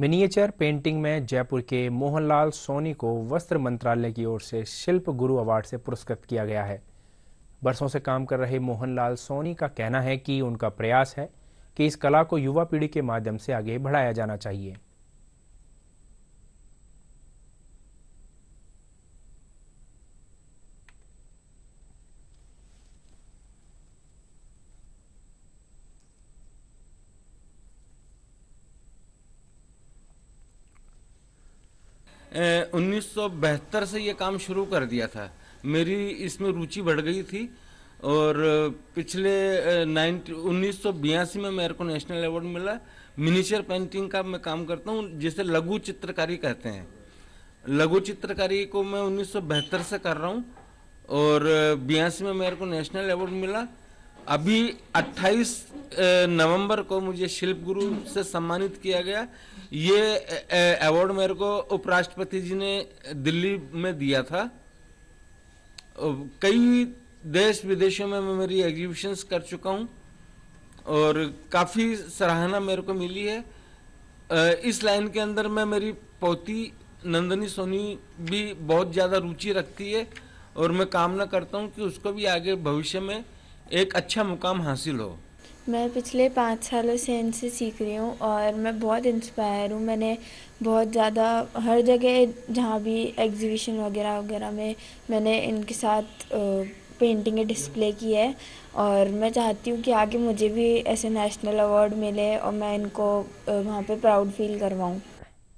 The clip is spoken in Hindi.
मिनिएचर पेंटिंग में जयपुर के मोहनलाल सोनी को वस्त्र मंत्रालय की ओर से शिल्प गुरु अवार्ड से पुरस्कृत किया गया है बरसों से काम कर रहे मोहनलाल सोनी का कहना है कि उनका प्रयास है कि इस कला को युवा पीढ़ी के माध्यम से आगे बढ़ाया जाना चाहिए उन्नीस से ये काम शुरू कर दिया था मेरी इसमें रुचि बढ़ गई थी और पिछले नाइन उन्नीस में मेरे को नेशनल अवार्ड मिला मिनीचर पेंटिंग का मैं काम करता हूँ जिसे लघु चित्रकारी कहते हैं लघु चित्रकारी को मैं उन्नीस से कर रहा हूँ और बयासी में मेरे को नेशनल अवार्ड मिला अभी 28 नवंबर को मुझे शिल्प गुरु से सम्मानित किया गया ये अवार्ड मेरे को उपराष्ट्रपति जी ने दिल्ली में दिया था कई देश विदेशों में मैं मेरी एग्जीबिशंस कर चुका हूँ और काफ़ी सराहना मेरे को मिली है इस लाइन के अंदर मैं मेरी पोती नंदनी सोनी भी बहुत ज़्यादा रुचि रखती है और मैं कामना करता हूँ कि उसको भी आगे भविष्य में एक अच्छा मुकाम हासिल हो मैं पिछले पाँच सालों से इनसे सीख रही हूँ और मैं बहुत इंस्पायर हूँ मैंने बहुत ज़्यादा हर जगह जहाँ भी एग्जीबिशन वगैरह वगैरह में मैंने इनके साथ पेंटिंग डिस्प्ले की है और मैं चाहती हूँ कि आगे मुझे भी ऐसे नेशनल अवार्ड मिले और मैं इनको वहाँ पे प्राउड फील करवाऊँ